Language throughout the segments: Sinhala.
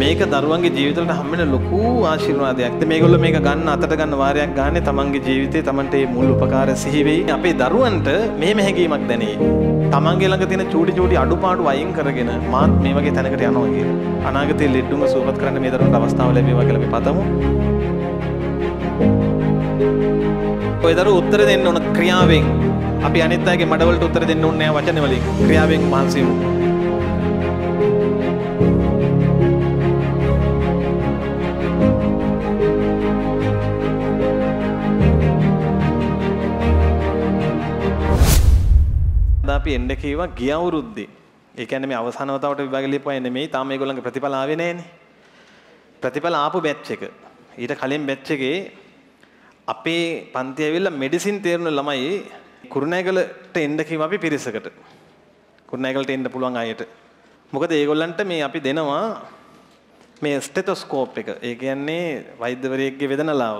මේක දරුවන්ගේ ජීවිතවලට හම්බෙන ලොකු ආශිර්වාදයක්. ඉතින් මේගොල්ලෝ මේක ගන්න අතට ගන්න වාරයක් ගානේ තමන්ගේ ජීවිතේ තමන්ට මේ මුල් උපකාරය සිහි වෙයි. අපේ දරුවන්ට මේ මෙහෙගීමක් දැනේ. තමන්ගේ ළඟ තියෙන චූටි චූටි අඩුපාඩු අයින් කරගෙන මාත් මේ වගේ තැනකට යනවා කියලා. අනාගතයේ ලෙඩුම සුවපත් කරන්න මේ දරුවන්ට අවස්ථාව ලැබේවා කියලා අපි පතමු. ඔය දරු උත්තර දෙන්න ඕන ක්‍රියාවෙන් අපි අනිත් අයගේ මඩවලට උත්තර දෙන්න ඕනේ නැහැ වචන වලින් ක්‍රියාවෙන් මහන්සි වෙමු අවුරුද්දා අපි එන්න කීවා ගිය අවුරුද්දේ. ඒ කියන්නේ මේ අවසාන වතාවට විභාග ලියපුවා නෙමෙයි. තාම මේගොල්ලන්ගේ ප්‍රතිඵල ආවේ නැහනේ. ප්‍රතිඵල ආපු බැච් එක. ඊට කලින් බැච් එකේ අපේ පන්ති ඇවිල්ලා මෙඩිසින් තේරුණ ළමයි කුරුණෑගලට එන්න කීවා අපි පිරිසකට. කුරුණෑගලට එන්න පුළුවන් අයට. මොකද ඒගොල්ලන්ට මේ අපි දෙනවා මේ ස්ටෙතොස්කෝප් එක. ඒ කියන්නේ වෛද්‍යවරයෙක්ගේ වේදනාව.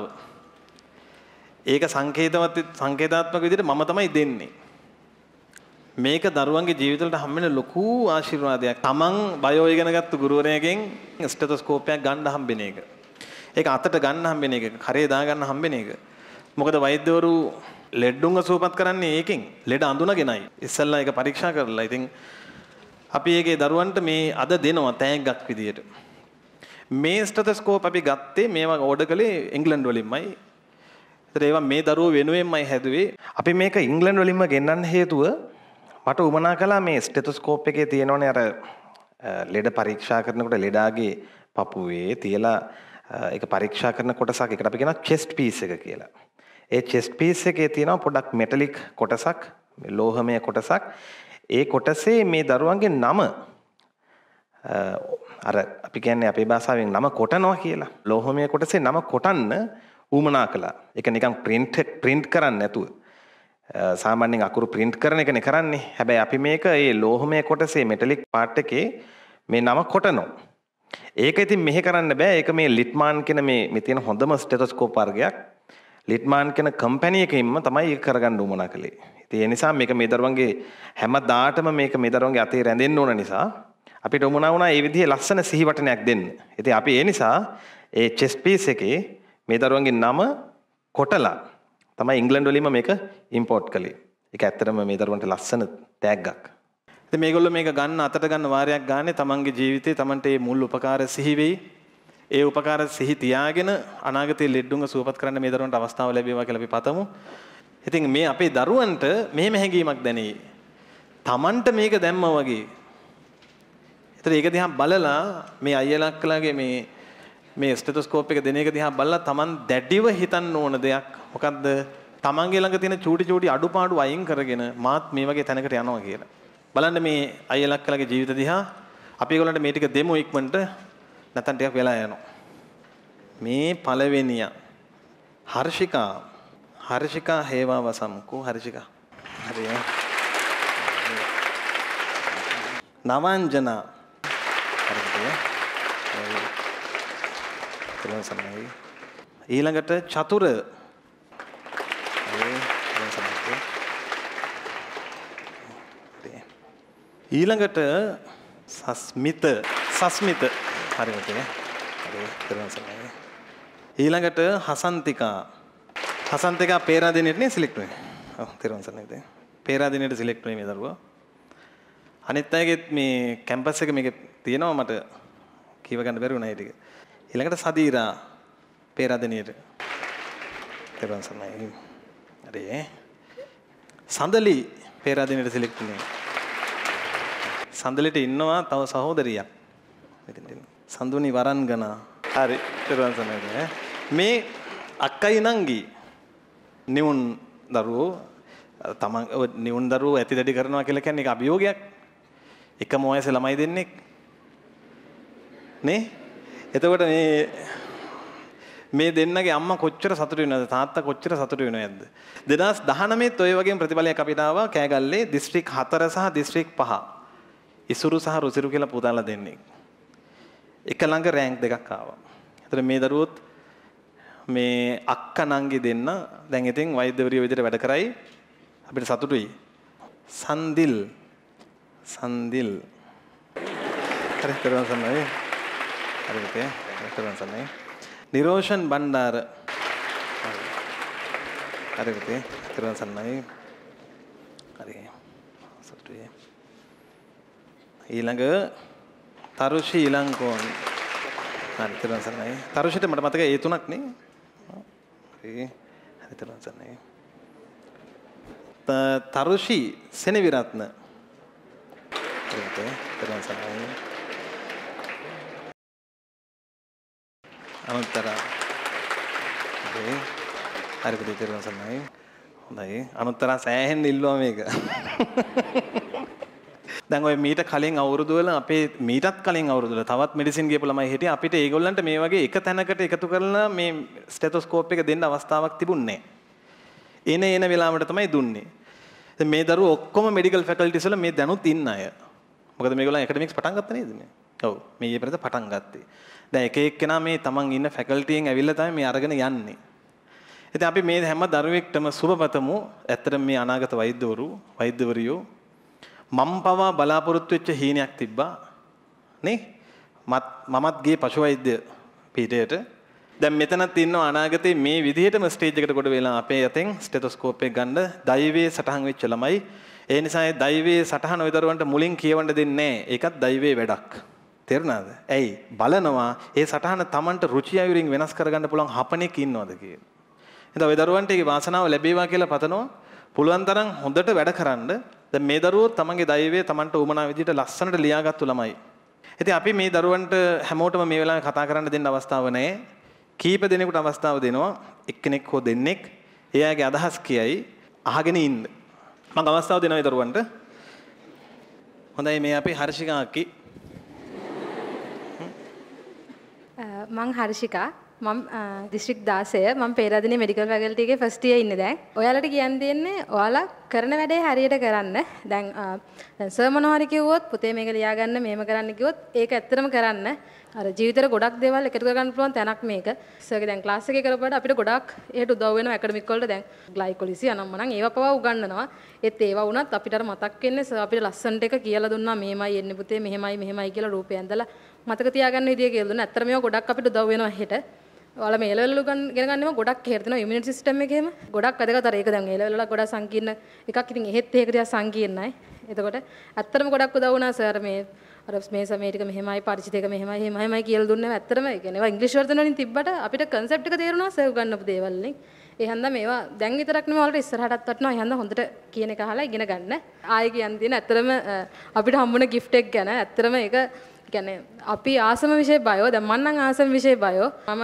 ඒක සංකේතවත් සංකේතාත්මක විදිහට මම තමයි දෙන්නේ. මේක දරුවන්ගේ ජීවිතවලට හම්බෙන ලොකු ආශිර්වාදයක්. Taman බයෝ ඉගෙනගත්තු ගුරුවරයෙක්ගෙන් ස්ටෙතොස්කෝපයක් ගන්න හම්බෙන එක. ඒක අතට ගන්න හම්බෙන එක, කරේ දාගන්න හම්බෙන එක. මොකද වෛද්‍යවරු ලෙඩ්ඩුන්ව සුවපත් කරන්නේ ඒකෙන්. ලෙඩ අඳුනගෙනයි. ඉස්සල්ලා ඒක පරීක්ෂා කරලා. ඉතින් අපි ඒකේ දරුවන්ට මේ අද දෙනවා තෑග්ගක් විදියට. මේ ස්ටෙතොස්කෝප් අපි ගත්තේ මේවා ඕඩර් කළේ ඉංග්ලන්ඩ් වලින්මයි. ඒත් ඒවා මේ දරුවෝ වෙනුවෙන්මයි හැදුවේ. අපි මේක ඉංග්ලන්ඩ් වලින්ම ගෙන්නන්න හේතුව මට උමනා කලා මේ ස්ටෙතුස්කෝප් එකේ තියෙනවන අර ලෙඩ පරීක්ෂා කරනකොට ලෙඩාගේ පපුුවේ තියලා එක පරීක්ෂා කරන කොටසක් එකට අපි කියෙන චෙස්ට පිස එක කියලා. ඒ චෙස්ට පිස එකේ තියෙනව පොඩක් මෙටලික් කොටසක් ලෝහමය කොටසක් ඒ කොටසේ මේ දරුවන්ගේ නම අර අපි කියන්නේ අපේ භාසාාවෙන් නම කොටනවා කියලා ලෝහමය කොටසේ නම කොටන්න ඌමනා කලා එක නිකම් ප්‍රින්ට් ප්‍රින්ට් කරන්න ඇතුව සාමාන්‍යෙන් අකුරු ප්‍රින්ට් කරන එකන කරන්නේ හැබැයි අපි මේක ඒ ලෝහමය කොටසේ මෙටලික් පාට් එකේ මේ නම කොටනෝ. ඒක ඉතින් මෙහෙ කරන්න බෑ ඒක මේ ලිට්මාන් කෙන මේ මෙතියෙන හොඳම ස්ටෙතස්කෝ පර්ගයක් ලිට්මාන් කෙන කම්පැනියකින්ම තමයි ඒ කරගන්න උමනා කළේ. ඒ නිසා මේක මේ දරුවන්ගේ හැම දාටම මේක මේ දරුවන්ගේ අතේ රැඳෙන්න ඕන නිසා අපිට උමනා වුණා ඒ විදිහේ ලස්සන සිහිවටනයක් දෙන්න. ඉතින් අපි ඒ නිසා ඒ චෙස් පීස් එකේ මේ දරුවන්ගේ නම කොටලා තමයි ඉංගලන්ඩ් වලින්ම මේක ඉම්පෝට් කළේ. ඒක ඇත්තටම මේ දරුවන්ට ලස්සන තෑග්ගක්. ඉතින් මේගොල්ලෝ මේක ගන්න අතට ගන්න වාරයක් ගානේ තමන්ගේ ජීවිතේ තමන්ට මේ මුල් උපකාරය සිහි වෙයි. ඒ උපකාරය සිහි තියාගෙන අනාගතයේ ලෙඩ්ඩුන්ව සුවපත් කරන්න මේ දරුවන්ට අවස්ථාව ලැබේවා කියලා අපි පතමු. ඉතින් මේ අපේ දරුවන්ට මෙහෙම හැඟීමක් දැනේ. තමන්ට මේක දැම්මා වගේ. ඒතර ඒක දිහා බලලා මේ අයියලක්ලාගේ මේ මේ ස්ටෙතොස්කෝප් එක දෙන එක දිහා බලලා Taman දැඩිව හිතන්න ඕන දෙයක් මොකද්ද? Tamanගේ ළඟ තියෙන චූටි චූටි අඩුපාඩු අයින් කරගෙන මාත් මේ වගේ තැනකට යනවා කියලා. බලන්න මේ අයියලක්කලගේ ජීවිත දිහා අපි ඒගොල්ලන්ට මේ ටික දෙමු ඉක්මනට නැත්නම් ටිකක් වෙලා යනවා. මේ පළවෙනියා හර්ෂිකා හර්ෂිකා හේවා වසම්කෝ හර්ෂිකා. හරියයි. නවංජනා හරිද? තෙරුවන් සරණයි. ඊළඟට චතුර ඊළඟට සස්මිත සස්මිත හරිමට තෙරුවන් සරණයි. ඊළඟට හසන්තිකා හසන්තිකා පේරාදෙනෙටනේ සිලෙක්ට් වෙන්නේ. ඔව් තෙරුවන් සරණයි. පේරාදෙනෙට සිලෙක්ට් වෙන්නේ මේ දරුවා. අනිත් අයගෙත් මේ කැම්පස් එක මේක තියෙනවා මට කියව ගන්න බැරි වුණා ඒ ටික. ඊළඟට සදීරා පේරාදෙනියට තෙරුවන් සරණයි. හරි. සඳලි පේරාදෙනියට සිලෙක්ට් වුණේ. සඳලිට ඉන්නවා තව සහෝදරියක්. සඳුනි වරන්ගන. හරි. තෙරුවන් සරණයි. මේ අක්කයි නංගි නිවුන් දරුවෝ තමන් නිවුන් දරුවෝ ඇති දැඩි කරනවා කියලා කියන්නේ අභියෝගයක්. එකම වයසේ ළමයි දෙන්නෙක්. නේ? එතකොට මේ මේ දෙන්නගේ අම්මා කොච්චර සතුටු වෙනවද තාත්තා කොච්චර සතුටු වෙනවද 2019 ත් ඔය වගේ ප්‍රතිඵලයක් අපිට ආවා කෑගල්ලේ දිස්ත්‍රික් 4 සහ දිස්ත්‍රික් 5 ඉසුරු සහ රුසිරු කියලා පුතාලා දෙන්නේ එක ළඟ රෑන්ක් දෙකක් ආවා. එතන මේ දරුවොත් මේ අක්කා නංගි දෙන්න දැන් ඉතින් වෛද්‍යවරිය විදිහට වැඩ කරයි අපිට සතුටුයි. සන්දිල් සන්දිල් හරි කරනවා සම්මයි හරිතේ කරන සන්නේ නිරෝෂන් බණ්ඩාර හරිතේ කරන සන්නයි හරි සොට්ටුවේ ඊළඟ තරුෂි ඊලංකෝන් හරි කරන සන්නයි තරුෂිට මට මතකයි ඒ තුනක් නේ හරි හරි කරන සන්නයි තරුෂි සෙනවිරත්න හරිතේ කරන සන්නයි අනුත්තර හරි හරි පුතේ තේරුම් සන්නයි හොඳයි අනුත්තර සෑහෙන්න ඉල්ලුවා මේක දැන් ඔය මීට කලින් අවුරුදු වල අපේ මීටත් කලින් අවුරුදු වල තවත් මෙඩිසින් ගියපු ළමයි හිටියේ අපිට ඒගොල්ලන්ට මේ වගේ එක තැනකට එකතු කරලා මේ ස්ටෙතොස්කෝප් එක දෙන්න අවස්ථාවක් තිබුණේ එන එන වෙලාවට තමයි දුන්නේ මේ දරුවෝ ඔක්කොම මෙඩිකල් ෆැකල්ටිස් වල මේ දැනුත් ඉන්න අය මොකද මේගොල්ලන් ඇකඩමික්ස් පටන් ගත්ත නේද මේ ඔව් මේ ඊපෙරද පටන් ගත්තේ. දැන් එක එක්කෙනා මේ තමන් ඉන්න ෆැකල්ටියෙන් ඇවිල්ලා තමයි මේ අරගෙන යන්නේ. ඉතින් අපි මේ හැම දරුවෙක්ටම සුබපතමු. ඇත්තටම මේ අනාගත වෛද්‍යවරු වෛද්‍යවරියෝ මම් පවා බලාපොරොත්තු වෙච්ච හීනයක් තිබ්බා. නේ? මත් මමත් ගියේ පශු වෛද්‍ය පීඨයට. දැන් මෙතනත් ඉන්නවා අනාගතේ මේ විදිහටම ස්ටේජ් එකට කොට වෙලා අපේ අතෙන් ස්ටෙතොස්කෝප් එක ගන්න දෛවයේ සටහන් වෙච්ච ළමයි. ඒ නිසා ඒ දෛවයේ සටහන ওই දරුවන්ට මුලින් කියවන්න දෙන්නේ නැහැ. ඒකත් දෛවයේ වැඩක්. තේරුණාද? ඇයි? බලනවා ඒ සටහන Tamanට රුචි අයුරින් වෙනස් කරගන්න පුළුවන් හපනෙක් ඉන්නවද කියලා. එතකොට ඒ දරුවන්ට ඒකේ වාසනාව ලැබේවා කියලා පතනවා. පුළුවන් තරම් හොඳට වැඩ කරන්න. දැන් මේ දරුවෝ තමන්ගේ දෛවයේ Tamanට උමනා විදිහට ලස්සනට ලියාගත්තු ළමයි. ඉතින් අපි මේ දරුවන්ට හැමෝටම මේ වෙලාවේ කතා කරන්න දෙන්න අවස්ථාව නැහැ. කීප දෙනෙකුට අවස්ථාව දෙනවා. එක්කෙනෙක් හෝ දෙන්නෙක් ඒ අයගේ අදහස් කියයි අහගෙන ඉන්න. මම අවස්ථාව දෙනවා ඒ දරුවන්ට. හොඳයි මේ අපේ හර්ෂිකාකි Uh, මං හර්ෂිකා මම දිස්ත්‍රික් uh, දාසය මම පේරාදෙණිය මෙඩිකල් ෆැකල්ටි එකේ ෆස්ට් ඉයර් ඉන්නේ දැන්. ඔයාලට කියන්න දෙන්නේ ඔයාලා කරන වැඩේ හරියට කරන්න දැන් සර්මනහරි කිව්වොත් පුතේ මේක ලියාගන්න මෙහෙම කරන්න කිව්වොත් ඒක ඇත්තටම කරන්න අර ජීවිතේට ගොඩක් දේවල් එකතු කරගන්න පුළුවන් තැනක් මේක සර්ගේ දැන් ක්ලාස් එකේ කරපුවාට අපිට ගොඩක් එහෙට උදව් වෙනවා ඇකඩමික් වලට දැන් ග්ලයිකොලිසි අනම්මනම් ඒවා පවා උගන්වනවා ඒත් ඒවා වුණත් අපිට අර මතක් වෙන්නේ සර් අපිට ලස්සනට එක කියලා දුන්නා මෙහෙමයි එන්නේ පුතේ මෙහෙමයි මෙහෙමයි කියලා රූපය ඇඳලා මතක තියාගන්න විදිය කියලා දුන්නා ඇත්තටම මේවා ගොඩක් අපිට උදව් වෙනවා එහෙට වල මේලවල ගෙනගන්නම ගොඩක් හේරතන ඉමුනිටි සිස්ටම් එකේම ගොඩක් වැදගත් අර ඒක දැන් ඒලවල ගොඩක් සංකීර්ණ එකක් ඉතින් එහෙත් ඒක ටිකක් සංකීර්ණයි. එතකොට ඇත්තටම ගොඩක් උදව් වුණා සර් මේ අර මේ සමේ ටික මෙහෙමයි පරිචිතයක මෙහෙමයි එහෙමයි එහෙමයි කියලා දුන්නම ඇත්තටම ඒ කියන්නේ ඒවා ඉංග්‍රීසි වචන වලින් තිබ්බට අපිට කන්සෙප්ට් එක තේරුණා සර් උගන්වපු දේවල් වලින්. ඒ හන්දා මේවා දැන් විතරක් නෙමෙයි ඔයාලට ඉස්සරහටත් වටනවා. ඒ හන්දා හොඳට කියන එක අහලා ඉගෙන ගන්න. ආයෙ කියන්න තියෙන ඇත්තටම අපිට හම්බුන gift එක ගැන ඇත්තටම ඒක කියන්නේ අපි ආසම විශේෂ බයෝ දැන් මන්නම් ආසම විශේෂ බයෝ. මම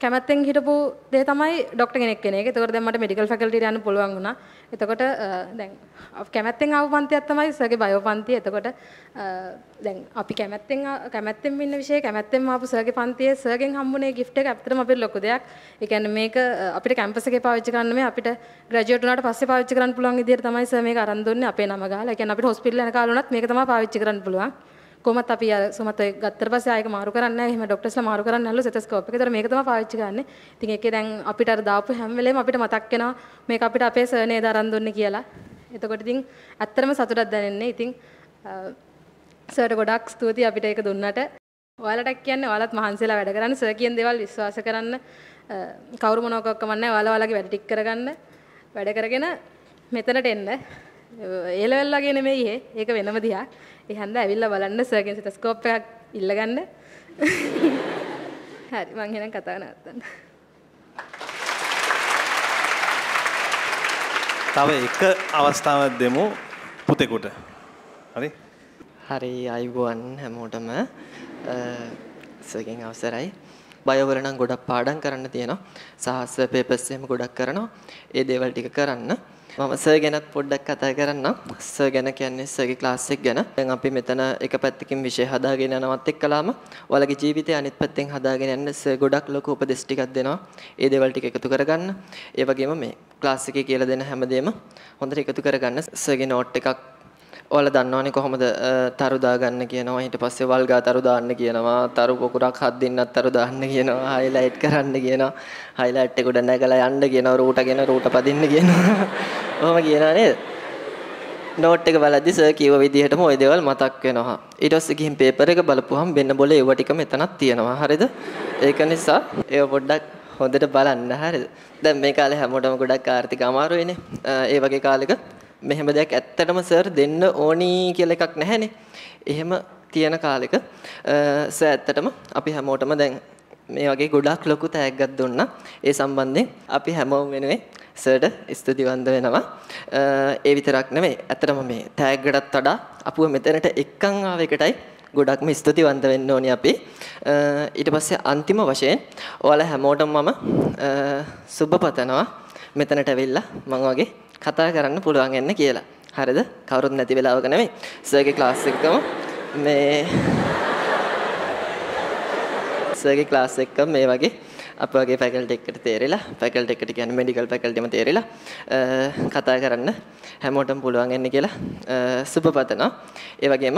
කැමැත්තෙන් හිටපු දේ තමයි ඩොක්ටර් කෙනෙක් කෙනෙක්. ඒතකොට දැන් මට මෙඩිකල් ෆැකල්ටියට යන්න පුළුවන් වුණා. එතකොට දැන් කැමැත්තෙන් ආව පන්තියක් තමයි සර්ගේ බයෝ පන්තිය. එතකොට දැන් අපි කැමැත්තෙන් කැමැත්තෙන් ඉන්න විශේෂ කැමැත්තෙන් ආපු සර්ගේ පන්තියේ සර්ගෙන් හම්බුනේ gift එක ඇත්තටම අපිට ලොකු දෙයක්. ඒ කියන්නේ මේක අපිට කැම්පස් එකේ පාවිච්චි කරන්න මේ අපිට ග්‍රැජුවේට් වුණාට පස්සේ පාවිච්චි කරන්න පුළුවන් විදිහට තමයි සර් මේක අරන් දුන්නේ අපේ නම ගහලා. ඒ කියන්නේ අපිට හොස්පිටල් යන කාලේ වුණත් මේක තමයි පාවිච්චි කරන්න පුළුවන්. කොහොමත් අපි අර සුමත ගත්තට පස්සේ ආයෙක මාරු කරන්නේ නැහැ. එහෙම ඩොක්ටර්ස්ලා මාරු කරන්නේ නැල්ලු සෙතස්කෝප් එක. ඒතර මේක තමයි පාවිච්චි කරන්නේ. ඉතින් ඒකේ දැන් අපිට අර දාපු හැම වෙලේම අපිට මතක් වෙනවා මේක අපිට අපේ සර් නේද අරන් දුන්නේ කියලා. එතකොට ඉතින් ඇත්තටම සතුටක් දැනෙන්නේ. ඉතින් සර්ට ගොඩක් ස්තුතියි අපිට ඒක දුන්නට. ඔයාලට කියන්නේ ඔයාලත් මහන්සිලා වැඩ කරන්න සර් කියන දේවල් විශ්වාස කරන්න කවුරු මොනකොක්කම නැහැ. ඔයාලා ඔයාලගේ වැඩ ටික කරගන්න. වැඩ කරගෙන මෙතනට එන්න. ඒලෙවල් වගේ නෙමෙයි ඒක වෙනම දිහක්. එහන්ද ඇවිල්ලා බලන්න සර්ගෙන් ස්ටෙතස්කෝප් එකක් ඉල්ලගන්න. හරි මං එහෙනම් කතාව නවත්තන්න. තව එක අවස්ථාවක් දෙමු පුතෙකුට. හරි? හරි අයුබෝවන් හැමෝටම සර්ගෙන් අවසරයි. බයවල නම් ගොඩක් පාඩම් කරන්න තියෙනවා. සාහස පේපර්ස් එහෙම ගොඩක් කරනවා. ඒ දේවල් ටික කරන්න. මම සර් ගැනත් පොඩ්ඩක් කතා කරන්නම්. සර් ගැන කියන්නේ සර්ගේ ක්ලාස් එක ගැන. දැන් අපි මෙතන එක පැත්තකින් විෂය හදාගෙන යනවත් එක්කලාම ඔයාලගේ ජීවිතය අනිත් පැත්තෙන් හදාගෙන යන්න සර් ගොඩක් ලොකු උපදෙස් ටිකක් දෙනවා. ඒ දේවල් ටික එකතු කරගන්න. ඒ වගේම මේ ක්ලාස් එකේ කියලා දෙන හැමදේම හොඳට එකතු කරගන්න. සර්ගේ නෝට් එකක් ඔයාලා දන්නවනේ කොහොමද තරු දාගන්න කියනවා ඊට පස්සේ වල්ගා තරු දාන්න කියනවා තරු පොකුරක් හත් දෙන්නත් තරු දාන්න කියනවා හයිලයිට් කරන්න කියනවා හයිලයිට් එක උඩ නැගලා යන්න කියනවා රූට ගෙන රූට පදින්න කියනවා ඔහොම කියනවා නේද නෝට් එක බලද්දි සර් කිව්ව විදිහටම ওই දේවල් මතක් වෙනවා. ඊට පස්සේ ගිහින් පේපර් එක බලපුවහම වෙන බොල ඒව ටික මෙතනක් තියෙනවා. හරිද? ඒක නිසා ඒව පොඩ්ඩක් හොඳට බලන්න. හරිද? දැන් මේ කාලේ හැමෝටම ගොඩක් ආර්ථික අමාරුයිනේ. ඒ වගේ කාලෙක මෙහෙම දෙයක් ඇත්තටම සර් දෙන්න ඕනි කියලා එකක් නැහැනේ. එහෙම තියෙන කාලෙක සර් ඇත්තටම අපි හැමෝටම දැන් මේ වගේ ගොඩක් ලොකු තෑග්ගක් දුන්නා. ඒ සම්බන්ධයෙන් අපි හැමෝම වෙනුවෙන් සර්ට ස්තුතිවන්ත වෙනවා. ඒ විතරක් නෙමෙයි. ඇත්තටම මේ තෑග්ගටත් වඩා අපුව මෙතනට එක්කන් ආව එකටයි ගොඩක්ම ස්තුතිවන්ත වෙන්න ඕනි අපි. ඊට පස්සේ අන්තිම වශයෙන් ඔයාලා හැමෝටම මම සුබ පතනවා. මෙතනට ඇවිල්ලා මම වගේ කතා කරන්න පුළුවන් වෙන්න කියලා. හරිද? කවුරුත් නැති වෙලාවක නෙමෙයි. සර්ගේ ක්ලාස් එකකම මේ සර්ගේ ක්ලාස් එකක මේ වගේ අප වගේ ෆැකල්ටි එක්කට තේරිලා ෆැකල්ටි එක්කට කියන්නේ මෙඩිකල් ෆැකල්ටිම තේරිලා කතා කරන්න හැමෝටම පුළුවන් වෙන්න කියලා සුබපතනවා. ඒ වගේම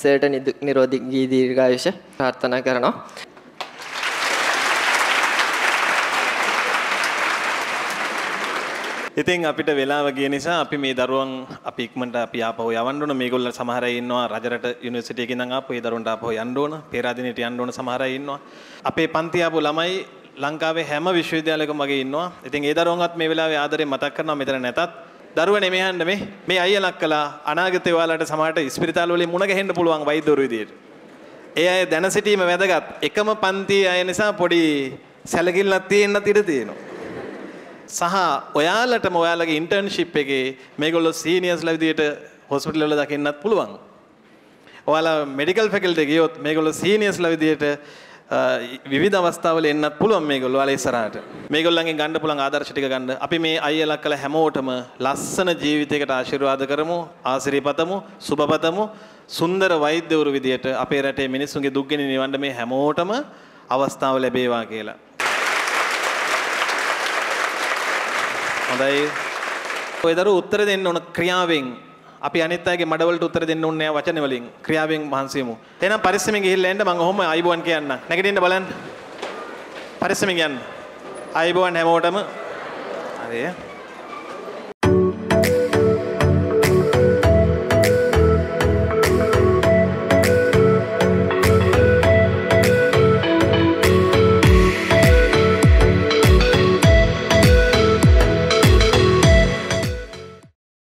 සර්ට නිරෝධී දීර්ඝායුෂ ප්‍රාර්ථනා කරනවා. ඉතින් අපිට වෙලාව ගිය නිසා අපි මේ දරුවන් අපි ඉක්මනට අපි ආපහු යවන්න ඕන. මේගොල්ලෝ සමහර අය ඉන්නවා රජරට යුනිවර්සිටි එකේ ඉඳන් ආපහු ඒ දරුවන්ට ආපහු යන්න ඕන. පේරාදෙනියට යන්න ඕන සමහර අය ඉන්නවා. අපේ පන්ති ආපු ළමයි ලංකාවේ හැම විශ්වවිද්‍යාලයකම වගේ ඉන්නවා. ඉතින් ඒ දරුවන්වත් මේ වෙලාවේ ආදරේ මතක් කරනවා මෙතන නැතත්. දරුවනේ මේ යන්න මේ මේ අයියා ලක් කළා. අනාගතේ ඔයාලට සමහරට ඉස්පිරිතාල වලින් මුණ ගැහෙන්න පුළුවන් වෛද්‍යවරු විදියට. ඒ අය දැන සිටීම වැදගත්. එකම පන්ති අය නිසා පොඩි සැලකිල්ලක් තියෙන්නත් ඉඩ තියෙනවා. සහ ඔයාලටම ඔයාලගේ ඉන්ටර්න්ශිප් එකේ මේගොල්ලො සීනියස් ලවිදියට හොස්පිටල්ල දකින්නත් පුළුවන්. ඔයාලා මෙඩිකල් ෆැකල්ට ගියොත් මේගොල්ලො සීනියස් ලවිදියට විධ අවස්ථාවල එන්න පුළුවන් මේ ගොල්ල අලෙසරට මේ ගොල්ලන්ගේ ගණඩ පුළන් ආදර්ශටික ගන්න අපි මේ අයලක් කළ හැමෝටම ලස්සන ජීවිතයකට ආශිරවාද කරමු ආසිරිපතමු සුභපතමු සුන්දර වෛද්‍යවරු විදියට අපේ රටේ මිනිස්සුන්ගේ දුක්ගෙන නිවන්ඩ මේ හැමෝටම අවස්ථාව ලැබේවා කියලා හොඳයි ඔය දරුවෝ උත්තර දෙන්න ඕන ක්‍රියාවෙන් අපි අනිත් අයගේ මඩවලට උත්තර දෙන්න ඕනේ නෑ වචන වලින් ක්‍රියාවෙන් මහන්සියමු එහෙනම් පරිස්සමෙන් ගිහිල්ලා එන්න මම ඔහොම අයිබෝන් කියන්න නැගිටින්න බලන්න පරිස්සමෙන් යන්න අයිබෝන් හැමෝටම හරි